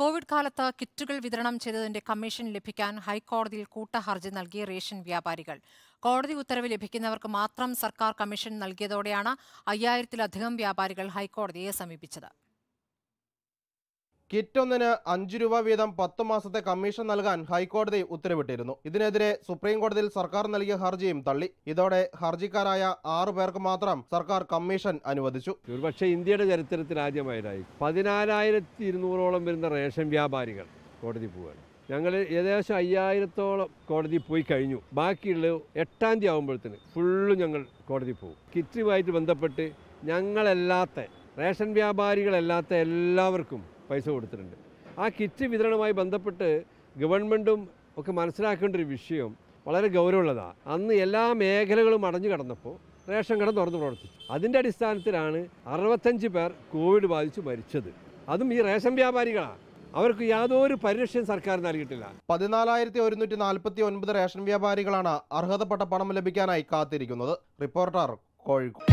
Covid കാലത്ത് കിറ്റുകൾ വിതരണം ചെയ്തതിന്റെ കമ്മീഷൻ ലഭിക്കാൻ ഹൈക്കോടതിയിൽ കൂട്ടഹർജി നൽകി റേഷൻ വ്യാപാരികൾ കോടതി ഉത്തരവ് ലഭിക്കുന്നവർക്ക് മാത്രം സർക്കാർ കമ്മീഷൻ നൽകിയതോടെയാണ് അയ്യായിരത്തിലധികം വ്യാപാരികൾ ഹൈക്കോടതിയെ സമീപിച്ചത് കിറ്റൊന്നിന് അഞ്ച് രൂപ വീതം പത്ത് മാസത്തെ കമ്മീഷൻ നൽകാൻ ഹൈക്കോടതി ഉത്തരവിട്ടിരുന്നു ഇതിനെതിരെ സുപ്രീം കോടതിയിൽ സർക്കാർ നൽകിയ ഹർജിയും തള്ളി ഇതോടെ ഹർജിക്കാരായ ആറു പേർക്ക് മാത്രം സർക്കാർ കമ്മീഷൻ അനുവദിച്ചു ഒരുപക്ഷെ ഇന്ത്യയുടെ ചരിത്രത്തിൽ ആദ്യമായിട്ടായി പതിനാലായിരത്തി ഇരുന്നൂറോളം വരുന്ന റേഷൻ വ്യാപാരികൾ കോടതി പോവുകയാണ് ഞങ്ങൾ ഏകദേശം അയ്യായിരത്തോളം കോടതി പോയി കഴിഞ്ഞു ബാക്കിയുള്ള എട്ടാം തീയതി ആകുമ്പോഴത്തേന് ഫുള്ള് ഞങ്ങൾ കോടതി പോകും കിറ്റുമായിട്ട് ബന്ധപ്പെട്ട് ഞങ്ങളല്ലാത്ത റേഷൻ വ്യാപാരികളല്ലാത്ത എല്ലാവർക്കും പൈസ കൊടുത്തിട്ടുണ്ട് ആ കിറ്റ് വിതരണവുമായി ബന്ധപ്പെട്ട് ഗവൺമെൻറ്റും ഒക്കെ മനസ്സിലാക്കേണ്ട ഒരു വിഷയം വളരെ ഗൗരവമുള്ളതാണ് അന്ന് എല്ലാ മേഖലകളും അടഞ്ഞു കടന്നപ്പോൾ റേഷൻ കട തുറന്ന് പ്രവർത്തിച്ചു അതിൻ്റെ അടിസ്ഥാനത്തിലാണ് അറുപത്തഞ്ച് പേർ കോവിഡ് ബാധിച്ച് മരിച്ചത് അതും ഈ റേഷൻ വ്യാപാരികളാണ് അവർക്ക് യാതൊരു പരിരക്ഷയും സർക്കാർ നൽകിയിട്ടില്ല പതിനാലായിരത്തി ഒരുന്നൂറ്റി നാൽപ്പത്തി ഒൻപത് റേഷൻ വ്യാപാരികളാണ് അർഹതപ്പെട്ട പണം ലഭിക്കാനായി കാത്തിരിക്കുന്നത് റിപ്പോർട്ടർ കോഴിക്കോട്